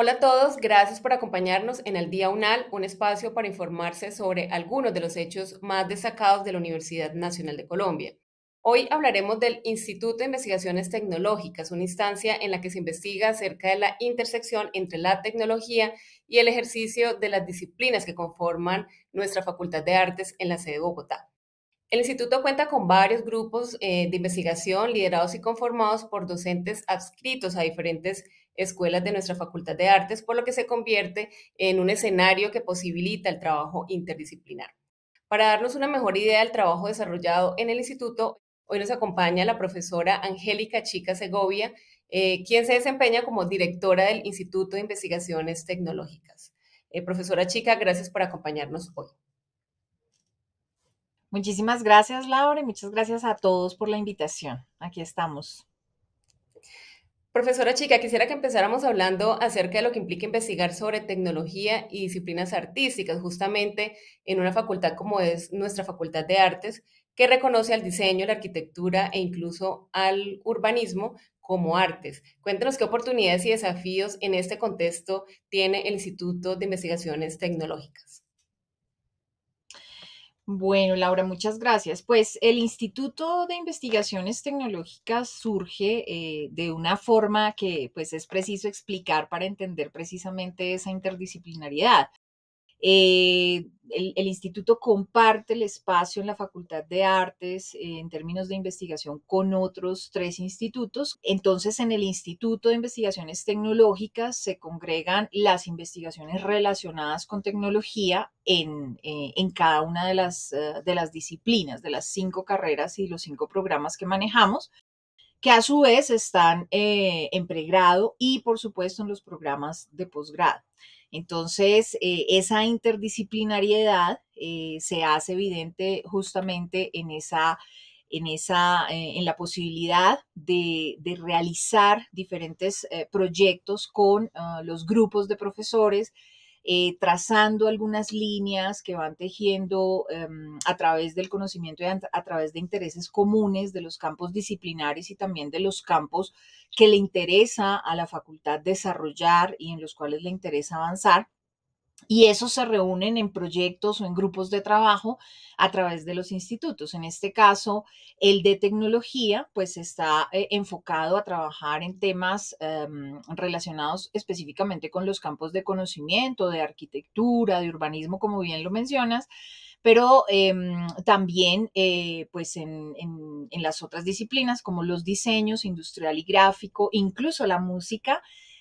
Hola a todos, gracias por acompañarnos en el Día UNAL, un espacio para informarse sobre algunos de los hechos más destacados de la Universidad Nacional de Colombia. Hoy hablaremos del Instituto de Investigaciones Tecnológicas, una instancia en la que se investiga acerca de la intersección entre la tecnología y el ejercicio de las disciplinas que conforman nuestra Facultad de Artes en la sede de Bogotá. El instituto cuenta con varios grupos eh, de investigación liderados y conformados por docentes adscritos a diferentes escuelas de nuestra Facultad de Artes, por lo que se convierte en un escenario que posibilita el trabajo interdisciplinar. Para darnos una mejor idea del trabajo desarrollado en el instituto, hoy nos acompaña la profesora Angélica Chica Segovia, eh, quien se desempeña como directora del Instituto de Investigaciones Tecnológicas. Eh, profesora Chica, gracias por acompañarnos hoy. Muchísimas gracias, Laura, y muchas gracias a todos por la invitación. Aquí estamos. Profesora Chica, quisiera que empezáramos hablando acerca de lo que implica investigar sobre tecnología y disciplinas artísticas, justamente en una facultad como es nuestra Facultad de Artes, que reconoce al diseño, la arquitectura e incluso al urbanismo como artes. Cuéntanos qué oportunidades y desafíos en este contexto tiene el Instituto de Investigaciones Tecnológicas. Bueno, Laura, muchas gracias. Pues el Instituto de Investigaciones Tecnológicas surge eh, de una forma que pues es preciso explicar para entender precisamente esa interdisciplinariedad. Eh, el, instituto comparte el espacio en la Facultad de Artes eh, en términos de investigación con otros tres institutos. Entonces, en el Instituto de Investigaciones Tecnológicas se congregan las investigaciones relacionadas con tecnología en, eh, cada una de las, de las disciplinas, de las cinco carreras y los cinco programas que manejamos que a su vez están en pregrado y por supuesto en los programas de posgrado. Entonces, eh, esa interdisciplinariedad eh, se hace evidente justamente en esa en, esa, eh, en la posibilidad de, realizar diferentes proyectos con ah, los grupos de profesores, eh, trazando algunas líneas que van tejiendo em, a través del conocimiento y a través de intereses comunes de los campos disciplinares y también de los campos que le interesa a la facultad desarrollar y en los cuales le interesa avanzar y esos se reúnen en proyectos o en grupos de trabajo a través de los institutos. En este caso, el de tecnología, pues está eh, enfocado a trabajar en temas em, relacionados específicamente con los campos de conocimiento, de arquitectura, de urbanismo, como bien lo mencionas pero em, también eh, pues en las otras disciplinas como los diseños industrial y gráfico, incluso la música,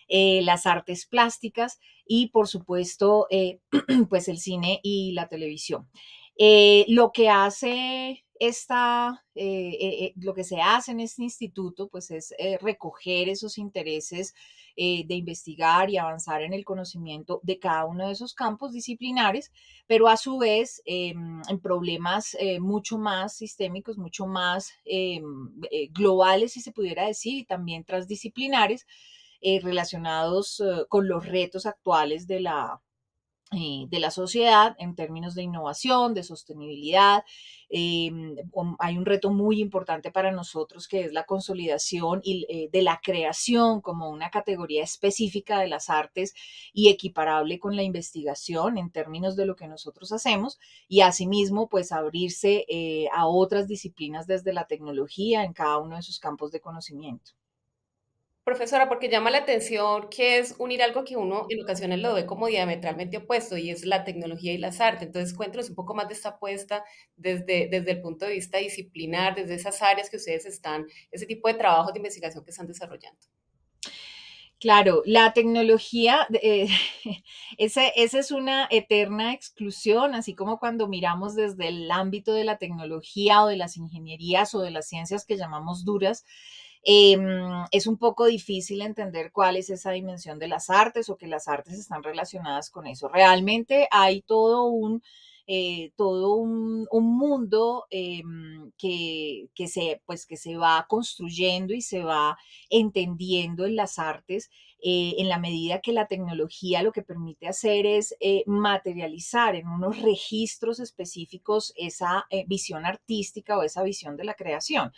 eh, las artes plásticas y, por supuesto, eh, pues el cine y la televisión. Eh, lo que hace esta, lo que se hace en este instituto, pues es recoger esos intereses de investigar y avanzar en el conocimiento de cada uno de esos campos disciplinares, pero a su vez en problemas mucho más sistémicos, mucho más globales, si se pudiera decir, y también transdisciplinares, eh, relacionados eh, con los retos actuales eh, de la, sociedad en términos de innovación, de sostenibilidad. Um, hay un reto muy importante para nosotros que es la consolidación de la creación como una categoría específica de las artes y equiparable con la investigación en términos de lo que nosotros hacemos y asimismo pues abrirse a otras disciplinas desde la tecnología en cada uno de sus campos de conocimiento. Profesora, porque llama la atención que es unir algo que uno en ocasiones lo ve como diametralmente opuesto y es la tecnología y las artes. Entonces, cuéntanos un poco más de esta apuesta desde, desde el punto de vista disciplinar, desde esas áreas que ustedes están, ese tipo de trabajo de investigación que están desarrollando. Claro, la tecnología, eh, esa, es una eterna exclusión, así como cuando miramos desde el ámbito de la tecnología o de las ingenierías o de las ciencias que llamamos duras, Em, es un poco difícil entender cuál es esa dimensión de las artes o que las artes están relacionadas con eso. Realmente hay todo un... Eh, todo un, mundo em, que, se, pues, que se va construyendo y se va entendiendo en las artes eh, en la medida que la tecnología lo que permite hacer es eh, materializar en unos registros específicos esa visión artística o esa visión de la creación.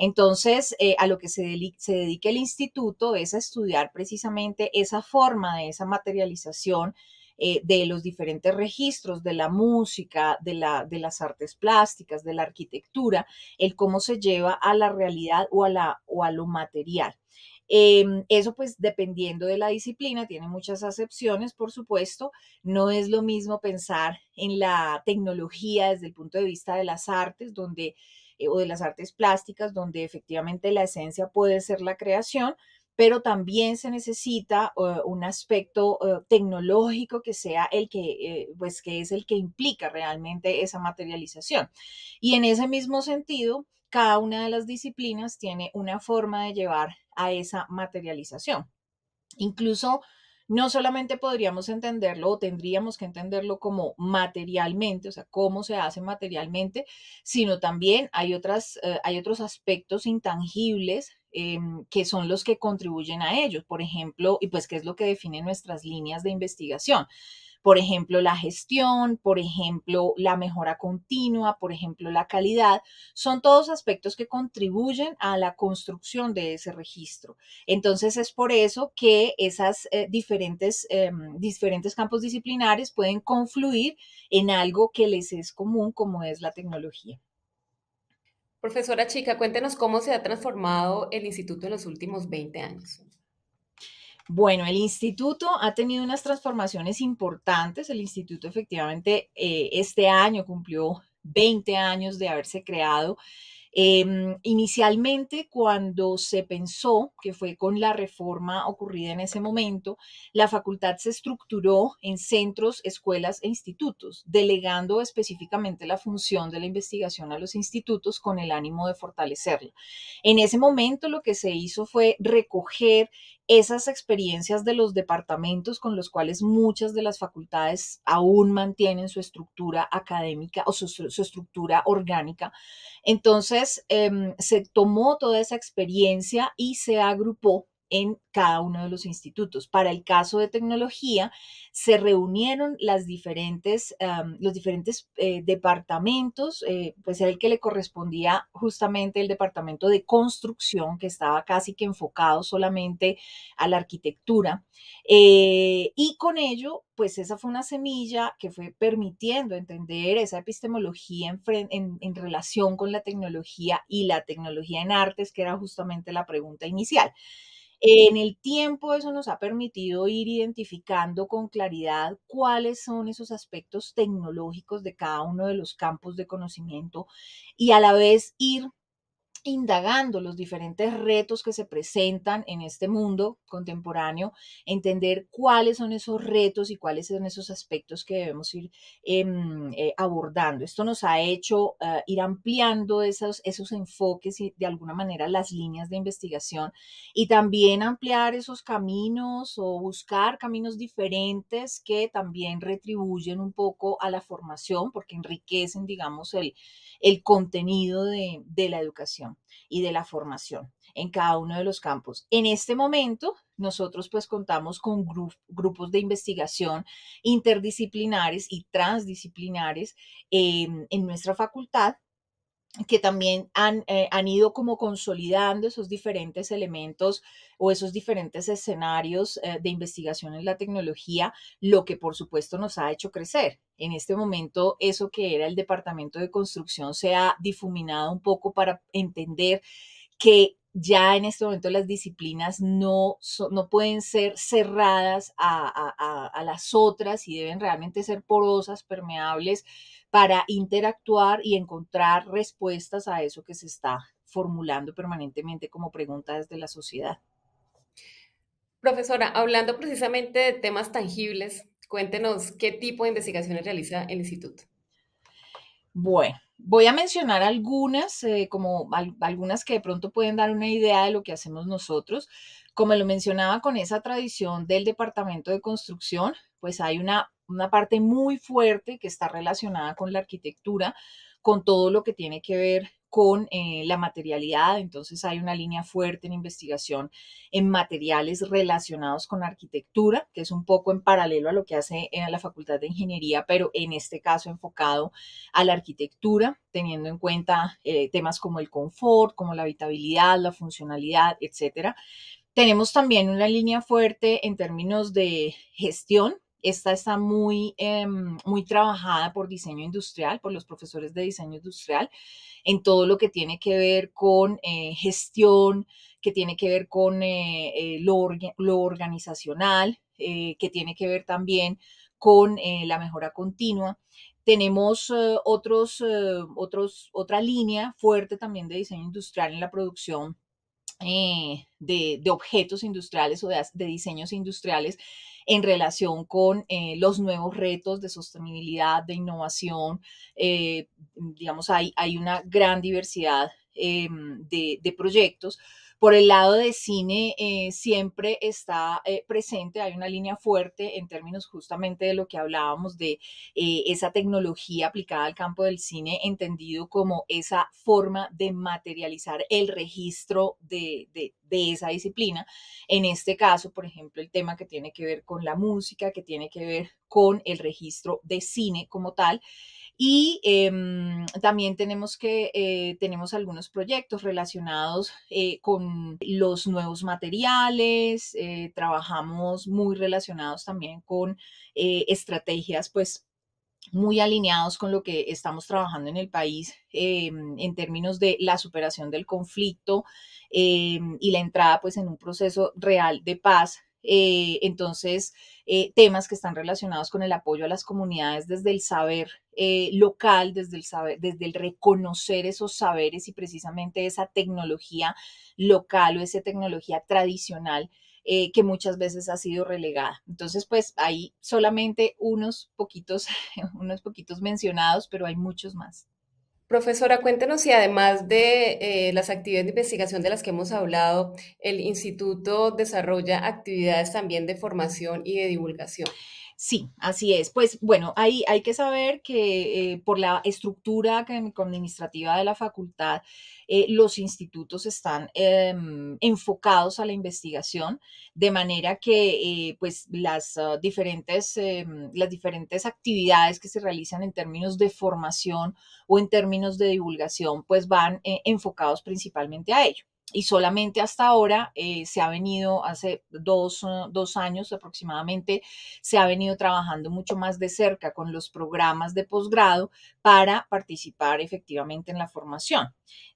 Entonces, eh, a lo que se, se dedica el instituto es a estudiar precisamente esa forma de esa materialización eh, de los diferentes registros, de la música, de, las artes plásticas, de la arquitectura, el cómo se lleva a la realidad o a, la, lo material. Em, eso pues dependiendo de la disciplina, tiene muchas acepciones, por supuesto. No es lo mismo pensar en la tecnología desde el punto de vista de las artes, donde eh, o de las artes plásticas, donde efectivamente la esencia puede ser la creación, pero también se necesita eh, un aspecto eh, tecnológico que sea el que, pues que es el que implica realmente esa materialización. Y en ese mismo sentido, cada una de las disciplinas tiene una forma de llevar a esa materialización. Incluso no solamente podríamos entenderlo o tendríamos que entenderlo como materialmente, o sea, cómo se hace materialmente, sino también hay, otras, eh, hay otros aspectos intangibles em, que son los que contribuyen a ello, por ejemplo, y pues qué es lo que define nuestras líneas de investigación por ejemplo, la gestión, por ejemplo, la mejora continua, por ejemplo, la calidad, son todos aspectos que contribuyen a la construcción de ese registro. Entonces es por eso que esas eh, diferentes, eh, diferentes campos disciplinares pueden confluir en algo que les es común como es la tecnología. Profesora Chica, cuéntenos cómo se ha transformado el instituto en los últimos 20 años. Bueno, el instituto ha tenido unas transformaciones importantes. El instituto efectivamente eh, este año cumplió 20 años de haberse creado Em, inicialmente, cuando se pensó, que fue con la reforma ocurrida en ese momento, la facultad se estructuró en centros, escuelas e institutos, delegando específicamente la función de la investigación a los institutos con el ánimo de fortalecerla. En ese momento lo que se hizo fue recoger esas experiencias de los departamentos con los cuales muchas de las facultades aún mantienen su estructura académica o su estructura orgánica. Entonces, Em, se tomó toda esa experiencia y se agrupó en cada uno de los institutos. Para el caso de tecnología, se reunieron las diferentes, los diferentes eh, departamentos, eh, pues era el que le correspondía justamente el departamento de construcción, que estaba casi que enfocado solamente a la arquitectura. Eh, y con ello, pues esa fue una semilla que fue permitiendo entender esa epistemología en relación con la tecnología y la tecnología en artes, que era justamente la pregunta inicial. En el tiempo eso nos ha permitido ir identificando con claridad cuáles son esos aspectos tecnológicos de cada uno de los campos de conocimiento y a la vez ir indagando los diferentes retos que se presentan en este mundo contemporáneo, entender cuáles son esos retos y cuáles son esos aspectos que debemos ir em, eh, abordando. Esto nos ha hecho eh, ir ampliando esos, esos enfoques y de alguna manera las líneas de investigación y también ampliar esos caminos o buscar caminos diferentes que también retribuyen un poco a la formación porque enriquecen, digamos, el, contenido de la educación y de la formación en cada uno de los campos. En este momento, nosotros pues contamos con grupos de investigación interdisciplinares y transdisciplinares eh, en nuestra facultad que también han, eh, han, ido como consolidando esos diferentes elementos o esos diferentes escenarios eh, de investigación en la tecnología, lo que por supuesto nos ha hecho crecer. En este momento, eso que era el departamento de construcción se ha difuminado un poco para entender que ya en este momento las disciplinas no, no pueden ser cerradas a, a, las otras y deben realmente ser porosas, permeables, para interactuar y encontrar respuestas a eso que se está formulando permanentemente como pregunta desde la sociedad. Profesora, hablando precisamente de temas tangibles, cuéntenos qué tipo de investigaciones realiza el instituto. Bueno, Voy a mencionar algunas, eh, como algunas que de pronto pueden dar una idea de lo que hacemos nosotros. Como lo mencionaba con esa tradición del departamento de construcción, pues hay una, una parte muy fuerte que está relacionada con la arquitectura, con todo lo que tiene que ver con eh, la materialidad. Entonces hay una línea fuerte en investigación en materiales relacionados con arquitectura, que es un poco en paralelo a lo que hace en eh, la Facultad de Ingeniería, pero en este caso enfocado a la arquitectura, teniendo en cuenta eh, temas como el confort, como la habitabilidad, la funcionalidad, etcétera. Tenemos también una línea fuerte en términos de gestión, esta está muy, em, muy trabajada por diseño industrial, por los profesores de diseño industrial, en todo lo que tiene que ver con eh, gestión, que tiene que ver con eh, eh, lo, organizacional, que tiene que ver también con la mejora continua. Tenemos otros, otros, otra línea fuerte también de diseño industrial en la producción de, objetos industriales o de, diseños industriales en relación con eh, los nuevos retos de sostenibilidad, de innovación. Eh, digamos, hay, hay una gran diversidad em, de proyectos por el lado de cine eh, siempre está eh, presente, hay una línea fuerte en términos justamente de lo que hablábamos de eh, esa tecnología aplicada al campo del cine, entendido como esa forma de materializar el registro de, de, de esa disciplina. En este caso, por ejemplo, el tema que tiene que ver con la música, que tiene que ver con el registro de cine como tal. Y em, también tenemos que, eh, tenemos algunos proyectos relacionados eh, con los nuevos materiales, eh, trabajamos muy relacionados también con estrategias, pues muy alineados con lo que estamos trabajando en el país em, en términos de la superación del conflicto em, y la entrada pues en un proceso real de paz eh, entonces, eh, temas que están relacionados con el apoyo a las comunidades desde el saber eh, local, desde el, saber, desde el reconocer esos saberes y precisamente esa tecnología local o esa tecnología tradicional que muchas veces ha sido relegada. Entonces, pues hay solamente unos poquitos, unos poquitos mencionados, pero hay muchos más. Profesora, cuéntenos si además de eh, las actividades de investigación de las que hemos hablado, el instituto desarrolla actividades también de formación y de divulgación. Sí, así es. Pues bueno, ahí hay que saber que eh, por la estructura administrativa de la facultad, eh, los institutos están em, enfocados a la investigación, de manera que eh, pues las, ah, diferentes, em, las diferentes actividades que se realizan en términos de formación o en términos de divulgación, pues van enfocados principalmente a ello y solamente hasta ahora eh, se ha venido, hace eh, dos, años aproximadamente, se ha venido trabajando mucho más de cerca con los programas de posgrado para participar efectivamente en la formación.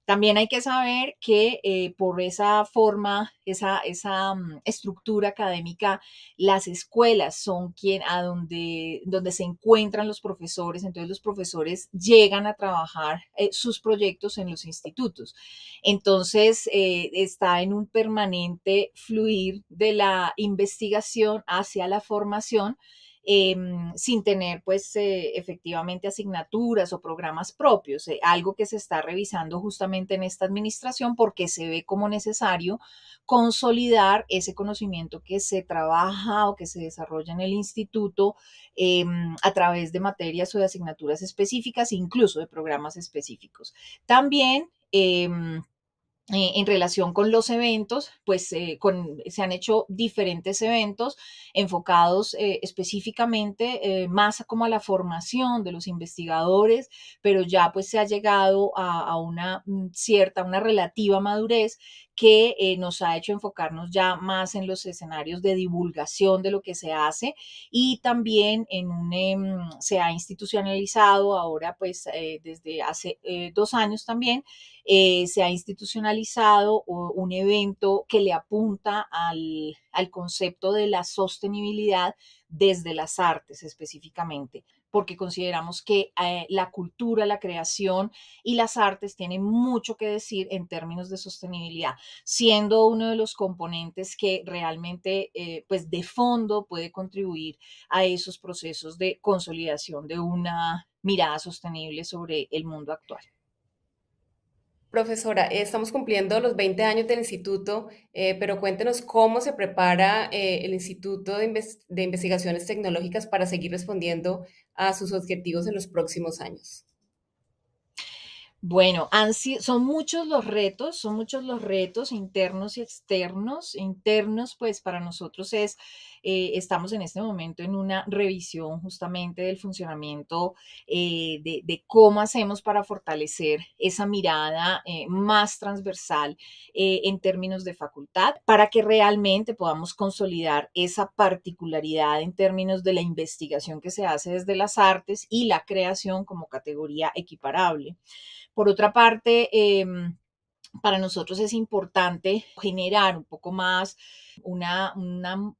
También hay que saber que eh, por esa forma, esa, esa mm, estructura académica, las escuelas son quien, a donde, donde se encuentran los profesores, entonces los profesores llegan a trabajar eh, sus proyectos en los institutos. Entonces eh, está en un permanente fluir de la investigación hacia la formación Em, sin tener pues eh, efectivamente asignaturas o programas propios, eh, algo que se está revisando justamente en esta administración porque se ve como necesario consolidar ese conocimiento que se trabaja o que se desarrolla en el instituto em, a través de materias o de asignaturas específicas, incluso de programas específicos. También em, eh, en relación con los eventos, pues eh, se han hecho diferentes eventos enfocados eh, específicamente más como a la formación de los investigadores, pero ya pues se ha llegado a, una mm, cierta, una relativa madurez que nos ha hecho enfocarnos ya más en los escenarios de divulgación de lo que se hace y también en un, em, se ha institucionalizado ahora pues desde hace dos años también eh, se ha institucionalizado un evento que le apunta al, concepto de la sostenibilidad desde las artes específicamente porque consideramos que eh, la cultura, la creación y las artes tienen mucho que decir en términos de sostenibilidad, siendo uno de los componentes que realmente, eh, pues de fondo, puede contribuir a esos procesos de consolidación de una mirada sostenible sobre el mundo actual. Profesora, eh, estamos cumpliendo los 20 años del instituto, eh, pero cuéntenos cómo se prepara eh, el Instituto de Investigaciones Tecnológicas para seguir respondiendo a sus objetivos en los próximos años. Bueno, son muchos los retos, son muchos los retos internos y externos. Internos, pues para nosotros es, eh, estamos en este momento en una revisión justamente del funcionamiento, eh, de, cómo hacemos para fortalecer esa mirada eh, más transversal en términos de facultad, para que realmente podamos consolidar esa particularidad en términos de la investigación que se hace desde las artes y la creación como categoría equiparable por otra parte, em, para nosotros es importante generar un poco más una, una mm,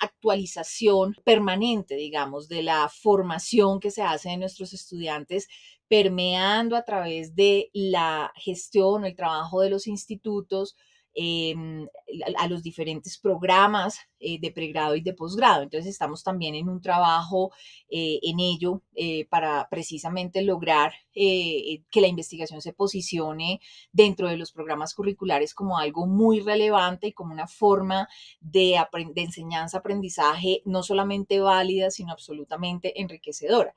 actualización permanente, digamos, de la formación que se hace de nuestros estudiantes, permeando a través de la gestión, el trabajo de los institutos, Em, a los diferentes programas eh, de pregrado y de posgrado. Entonces estamos también en un trabajo eh, en ello eh, para precisamente lograr que la investigación se posicione dentro de los programas curriculares como algo muy relevante y como una forma de enseñanza-aprendizaje no solamente válida, sino absolutamente enriquecedora.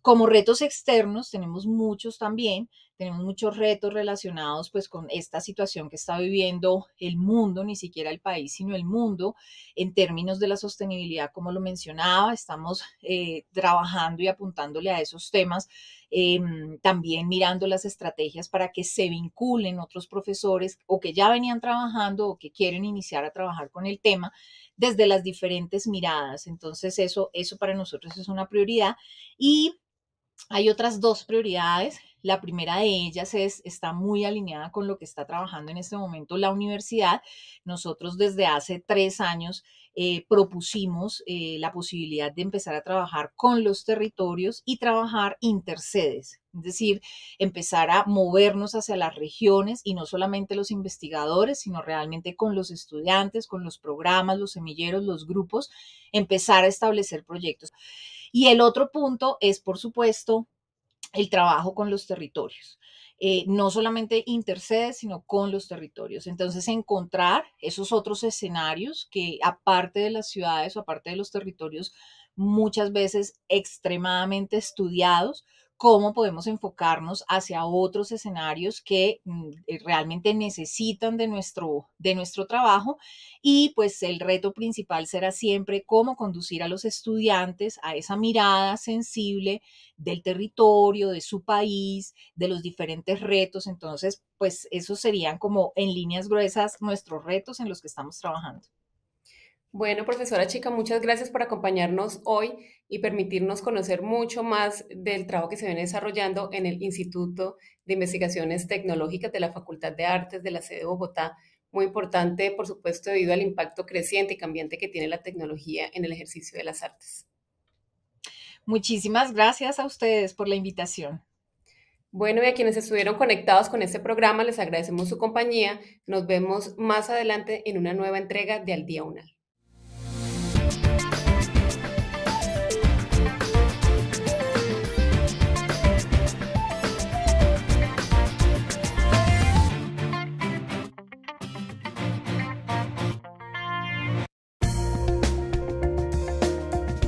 Como retos externos, tenemos muchos también, tenemos muchos retos relacionados pues con esta situación que está viviendo el mundo, ni siquiera el país, sino el mundo, en términos de la sostenibilidad, como lo mencionaba, estamos eh, trabajando y apuntándole a esos temas, em, también mirando las estrategias para que se vinculen otros profesores o que ya venían trabajando o que quieren iniciar a trabajar con el tema desde las diferentes miradas. Entonces eso, eso para nosotros es una prioridad y hay otras dos prioridades. La primera de ellas es, está muy alineada con lo que está trabajando en este momento la universidad. Nosotros desde hace tres años eh, propusimos eh, la posibilidad de empezar a trabajar con los territorios y trabajar intercedes, es decir, empezar a movernos hacia las regiones y no solamente los investigadores, sino realmente con los estudiantes, con los programas, los semilleros, los grupos, empezar a establecer proyectos. Y el otro punto es, por supuesto, el trabajo con los territorios. Eh, no solamente intercede, sino con los territorios. Entonces, encontrar esos otros escenarios que aparte de las ciudades o aparte de los territorios, muchas veces extremadamente estudiados, cómo podemos enfocarnos hacia otros escenarios que mm, eh, realmente necesitan de nuestro, de nuestro trabajo. Y pues el reto principal será siempre cómo conducir a los estudiantes a esa mirada sensible del territorio, de su país, de los diferentes retos. Entonces, pues esos serían como en líneas gruesas nuestros retos en los que estamos trabajando. Bueno, profesora Chica, muchas gracias por acompañarnos hoy y permitirnos conocer mucho más del trabajo que se viene desarrollando en el Instituto de Investigaciones Tecnológicas de la Facultad de Artes de la sede de Bogotá. Muy importante, por supuesto, debido al impacto creciente y cambiante que tiene la tecnología en el ejercicio de las artes. Muchísimas gracias a ustedes por la invitación. Bueno, y a quienes estuvieron conectados con este programa, les agradecemos su compañía. Nos vemos más adelante en una nueva entrega de Al Día Unal.